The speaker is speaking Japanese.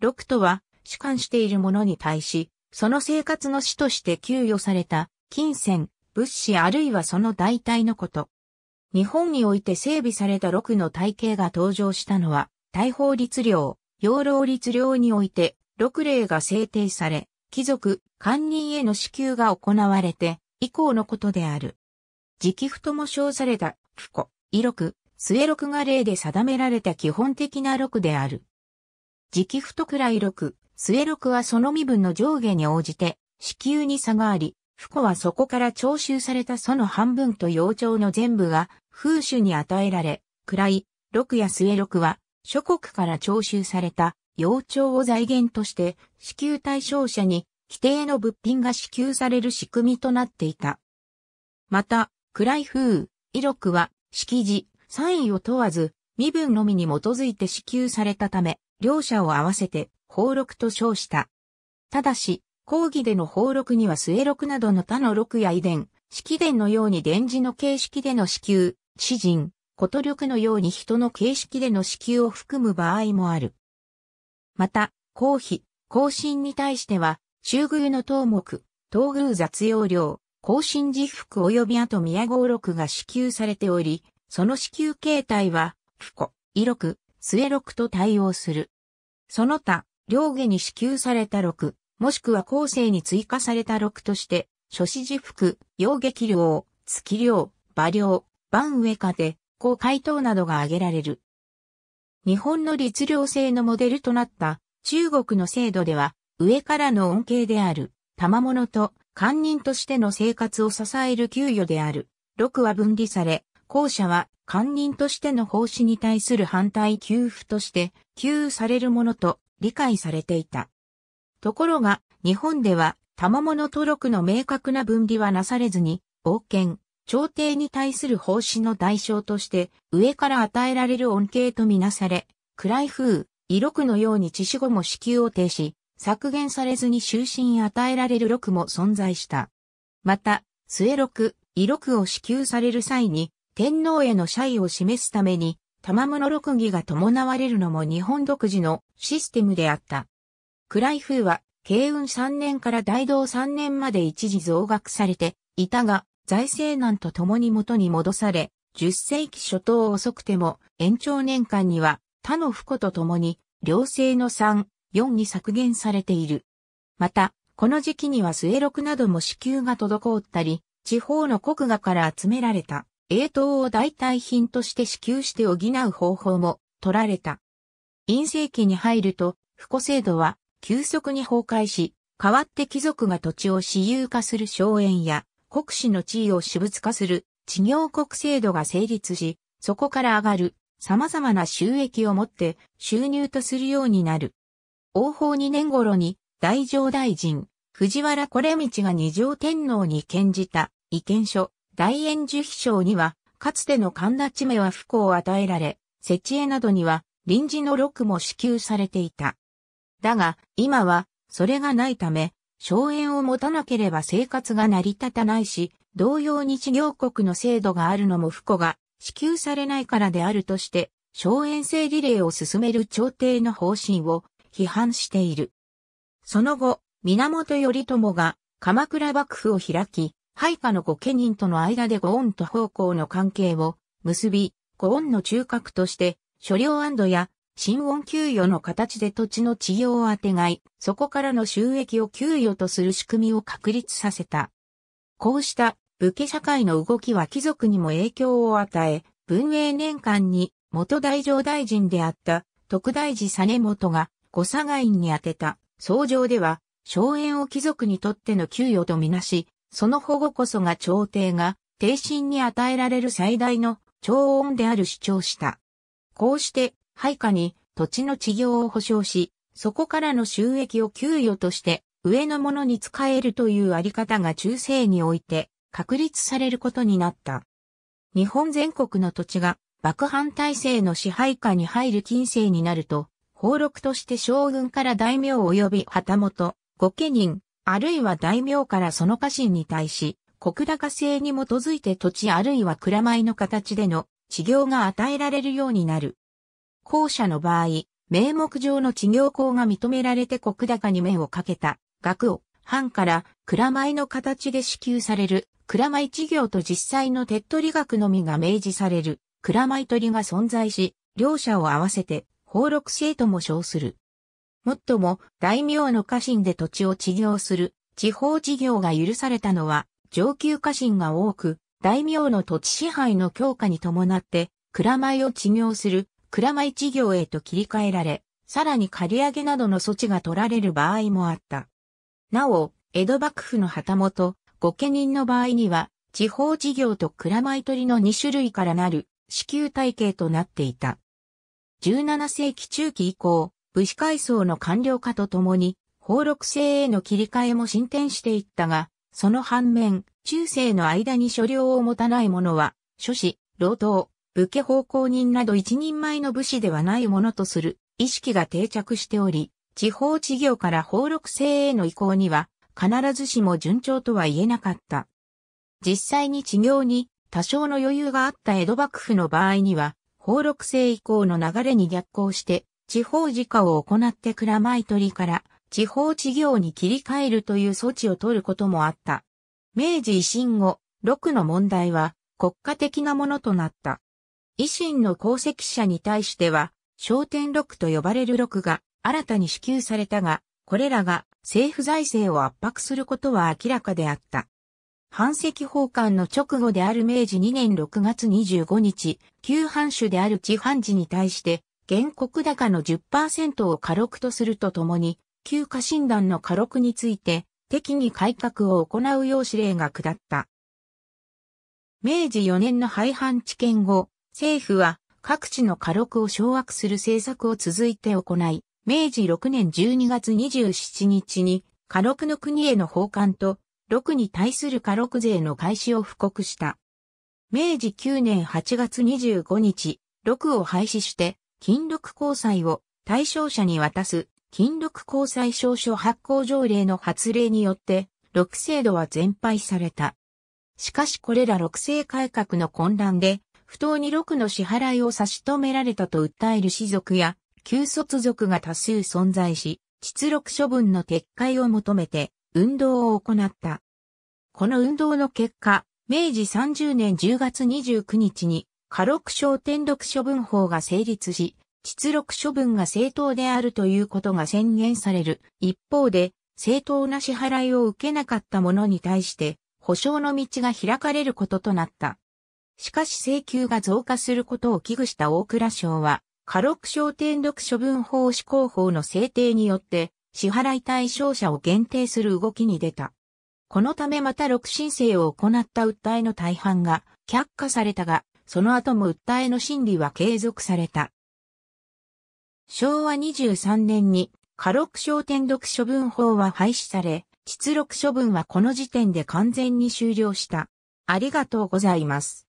六とは、主管している者に対し、その生活の死として給与された、金銭、物資あるいはその代替のこと。日本において整備された六の体系が登場したのは、大法律令、養老律令において、六例が制定され、貴族、官人への支給が行われて、以降のことである。直布とも称された、不古、遺録、末録が例で定められた基本的な録である。時期太くらい六、末六はその身分の上下に応じて、子宮に差があり、不庫はそこから徴収されたその半分と幼鳥の全部が、風種に与えられ、い、六や末六は、諸国から徴収された、幼鳥を財源として、子宮対象者に、規定の物品が支給される仕組みとなっていた。また、暗い風、威力は、式時、三位を問わず、身分のみに基づいて支給されたため、両者を合わせて、放禄と称した。ただし、講義での放禄には末録などの他の録や遺伝、式伝のように伝示の形式での支給、詩人、こと力のように人の形式での支給を含む場合もある。また、公費、更新に対しては、中宮の頭目、東宮雑用料、更新自服及び後宮号録が支給されており、その支給形態は、不古、威録、末六と対応する。その他、両下に支給された六、もしくは後世に追加された六として、諸子自服、洋劇量、月量、馬量、番上下で、高回答などが挙げられる。日本の律令制のモデルとなった中国の制度では、上からの恩恵である、賜物と官人としての生活を支える給与である、六は分離され、後者は官人としての奉仕に対する反対給付として給付されるものと理解されていた。ところが、日本では、賜物登録の明確な分離はなされずに、王権、朝廷に対する奉仕の代償として、上から与えられる恩恵とみなされ、暗風、色区のように致死後も支給を停止、削減されずに終身与えられる禄も存在した。また、末禄、色区を支給される際に、天皇への謝意を示すために、玉室六義が伴われるのも日本独自のシステムであった。暗い風は、慶雲3年から大道3年まで一時増額されていたが、財政難と共に元に戻され、10世紀初頭遅くても延長年間には他の不幸と共に、両政の3、4に削減されている。また、この時期には末六なども支給が滞ったり、地方の国画から集められた栄糖を代替品として支給して補う方法も取られた。陰性期に入ると、不古制度は急速に崩壊し、代わって貴族が土地を私有化する荘園や、国士の地位を私物化する地業国制度が成立し、そこから上がる様々な収益をもって収入とするようになる。王法2年頃に大乗大臣、藤原惟道が二条天皇に献じた意見書、大円樹秘書には、かつての神田地名は不幸を与えられ、設営などには臨時の録も支給されていた。だが、今は、それがないため、荘園を持たなければ生活が成り立たないし、同様に事業国の制度があるのも不幸が支給されないからであるとして、荘園制リレーを進める朝廷の方針を批判している。その後、源頼朝が鎌倉幕府を開き、配下の御家人との間で御恩と奉公の関係を結び、御恩の中核として、所領安や新恩給与の形で土地の治療をあてがい、そこからの収益を給与とする仕組みを確立させた。こうした武家社会の動きは貴族にも影響を与え、文英年間に元大乗大臣であった徳大寺実元が御佐賀院に宛てた、僧上では、荘園を貴族にとっての給与とみなし、その保護こそが朝廷が、帝神に与えられる最大の超音である主張した。こうして、配下に土地の治業を保障し、そこからの収益を給与として上の者に使えるというあり方が中世において確立されることになった。日本全国の土地が幕藩体制の支配下に入る近世になると、法録として将軍から大名及び旗本、御家人、あるいは大名からその家臣に対し、国高制に基づいて土地あるいは蔵米の形での治業が与えられるようになる。後者の場合、名目上の治業法が認められて国高に目をかけた額を藩から蔵米の形で支給される蔵米治業と実際の手っ取り額のみが明示される蔵米取りが存在し、両者を合わせて放禄制とも称する。もっとも、大名の家臣で土地を治療する、地方事業が許されたのは、上級家臣が多く、大名の土地支配の強化に伴って、蔵米を治療する、蔵米事業へと切り替えられ、さらに借り上げなどの措置が取られる場合もあった。なお、江戸幕府の旗本、御家人の場合には、地方事業と蔵米取りの2種類からなる支給体系となっていた。17世紀中期以降、武士階層の官僚化とともに、放禄制への切り替えも進展していったが、その反面、中世の間に所領を持たない者は、諸子、老頭、武家奉公人など一人前の武士ではないものとする意識が定着しており、地方事業から放禄制への移行には、必ずしも順調とは言えなかった。実際に地業に多少の余裕があった江戸幕府の場合には、放禄制移行の流れに逆行して、地方自家を行って蔵前取りから地方事業に切り替えるという措置を取ることもあった。明治維新後、6の問題は国家的なものとなった。維新の功績者に対しては、商店6と呼ばれる6が新たに支給されたが、これらが政府財政を圧迫することは明らかであった。藩籍法官の直後である明治2年6月25日、旧藩主である地藩寺に対して、原告高の10%を過録とするとともに、休暇診断の過録について、適宜改革を行うよう指令が下った。明治4年の廃藩置県後、政府は各地の過録を掌握する政策を続いて行い、明治6年12月27日に過録の国への奉還と、6に対する過録税の開始を布告した。明治9年8月25日、6を廃止して、金禄交際を対象者に渡す金禄交際証書発行条例の発令によって、六制度は全廃された。しかしこれら六制改革の混乱で、不当に六の支払いを差し止められたと訴える士族や、旧卒族が多数存在し、実録処分の撤回を求めて、運動を行った。この運動の結果、明治30年10月29日に過録省転読処分法が成立し、秩録処分が正当であるということが宣言される。一方で、正当な支払いを受けなかった者に対して、保証の道が開かれることとなった。しかし請求が増加することを危惧した大蔵省は、過録省転読処分法施行法の制定によって、支払い対象者を限定する動きに出た。このためまた6申請を行った訴えの大半が却下されたが、その後も訴えの審理は継続された。昭和23年に、過禄商店読処分法は廃止され、出録処分はこの時点で完全に終了した。ありがとうございます。